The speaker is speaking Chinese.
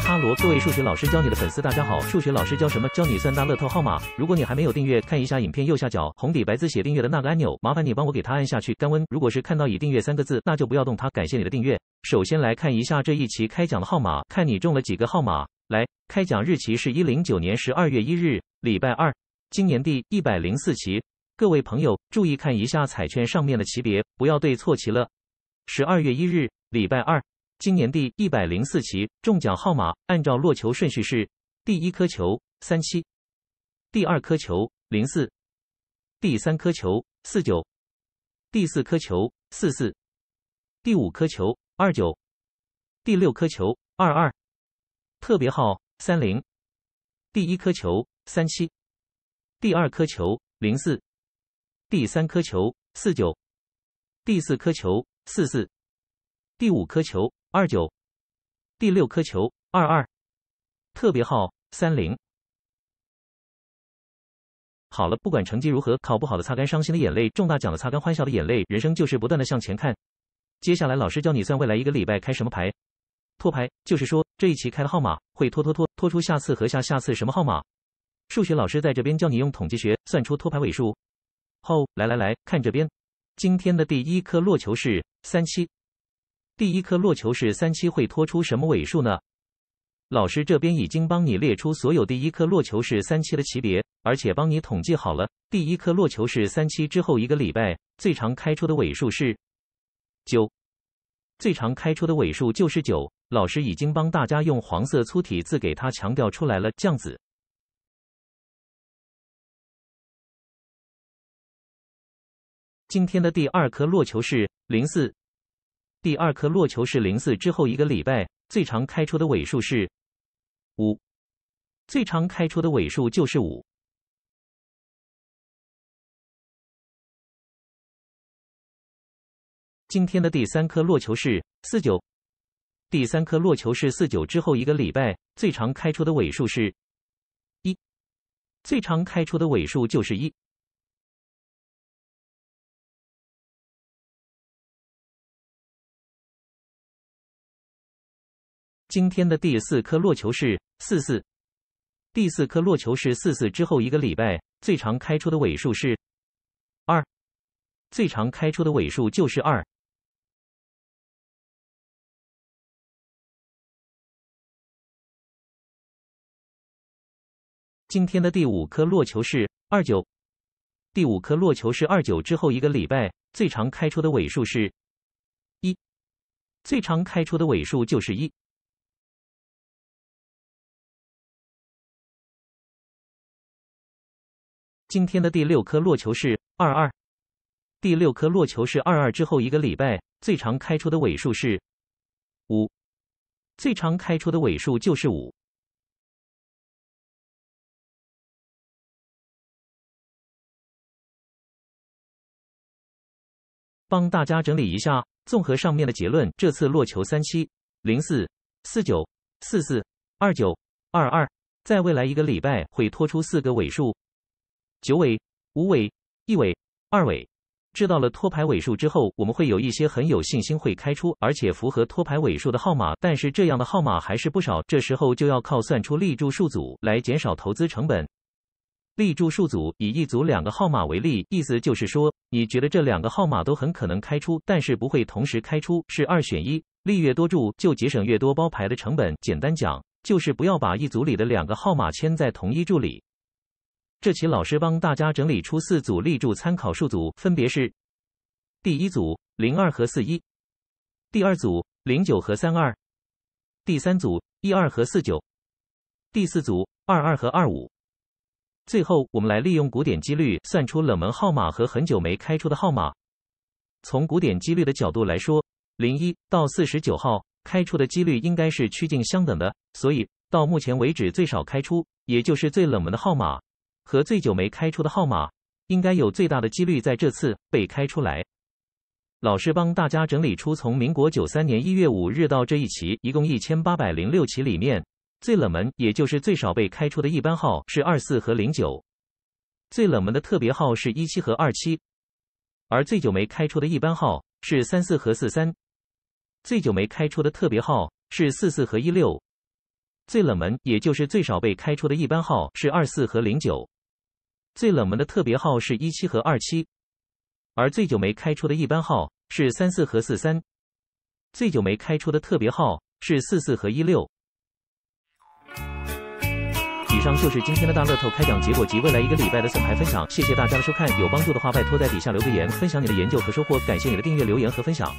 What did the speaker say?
哈罗，各位数学老师教你的粉丝，大家好！数学老师教什么？教你算大乐透号码。如果你还没有订阅，看一下影片右下角红底白字写订阅的那个按钮，麻烦你帮我给他按下去。干温，如果是看到已订阅三个字，那就不要动它，感谢你的订阅。首先来看一下这一期开奖的号码，看你中了几个号码。来，开奖日期是一零九年十二月一日，礼拜二，今年第一百零四期。各位朋友，注意看一下彩券上面的级别，不要对错齐了。十二月一日，礼拜二。今年第一百零四期中奖号码按照落球顺序是：第一颗球三七，第二颗球零四，第三颗球四九，第四颗球四四，第五颗球二九，第六颗球二二。特别号三零。第一颗球三七，第二颗球零四，第三颗球四九，第四颗球四四。第五颗球二九，第六颗球二二，特别号三零。好了，不管成绩如何，考不好的擦干伤心的眼泪，中大奖的擦干欢笑的眼泪。人生就是不断的向前看。接下来老师教你算未来一个礼拜开什么牌，拖牌就是说这一期开了号码会拖拖拖拖出下次和下下次什么号码。数学老师在这边教你用统计学算出拖牌尾数。后来来来看这边，今天的第一颗落球是三七。第一颗落球是三七，会拖出什么尾数呢？老师这边已经帮你列出所有第一颗落球是三七的级别，而且帮你统计好了。第一颗落球是三七之后一个礼拜最长开出的尾数是九，最长开出的尾数就是九。老师已经帮大家用黄色粗体字给它强调出来了。这样子，今天的第二颗落球是零四。第二颗落球是零四之后一个礼拜最长开出的尾数是五，最长开出的尾数就是五。今天的第三颗落球是四九，第三颗落球是四九之后一个礼拜最长开出的尾数是一，最长开出的尾数就是一。今天的第四颗落球是四四，第四颗落球是四四之后一个礼拜最长开出的尾数是二，最长开出的尾数就是二。今天的第五颗落球是二九，第五颗落球是二九之后一个礼拜最长开出的尾数是一，最长开出的尾数就是一。今天的第六颗落球是二二，第六颗落球是二二之后一个礼拜最长开出的尾数是五，最长开出的尾数就是五。帮大家整理一下，综合上面的结论，这次落球三七零四四九四四二九二二，在未来一个礼拜会拖出四个尾数。九尾、五尾、一尾、二尾，知道了托牌尾数之后，我们会有一些很有信心会开出，而且符合托牌尾数的号码。但是这样的号码还是不少，这时候就要靠算出立柱数组来减少投资成本。立柱数组以一组两个号码为例，意思就是说，你觉得这两个号码都很可能开出，但是不会同时开出，是二选一。立越多柱就节省越多包牌的成本。简单讲，就是不要把一组里的两个号码签在同一柱里。这期老师帮大家整理出四组立柱参考数组，分别是：第一组零二和四一，第二组零九和三二，第三组一二和四九，第四组二二和二五。最后，我们来利用古典几率算出冷门号码和很久没开出的号码。从古典几率的角度来说，零一到四十九号开出的几率应该是趋近相等的，所以到目前为止最少开出，也就是最冷门的号码。和最久没开出的号码，应该有最大的几率在这次被开出来。老师帮大家整理出从民国九三年一月五日到这一期，一共一千八百零六期里面，最冷门也就是最少被开出的一般号是二四和零九，最冷门的特别号是一七和二七，而最久没开出的一般号是三四和四三，最久没开出的特别号是四四和一六，最冷门也就是最少被开出的一般号是二四和零九。最冷门的特别号是一七和二七，而最久没开出的一般号是三四和四三，最久没开出的特别号是四四和一六。以上就是今天的大乐透开奖结果及未来一个礼拜的彩排分享，谢谢大家的收看。有帮助的话，拜托在底下留个言，分享你的研究和收获。感谢你的订阅、留言和分享。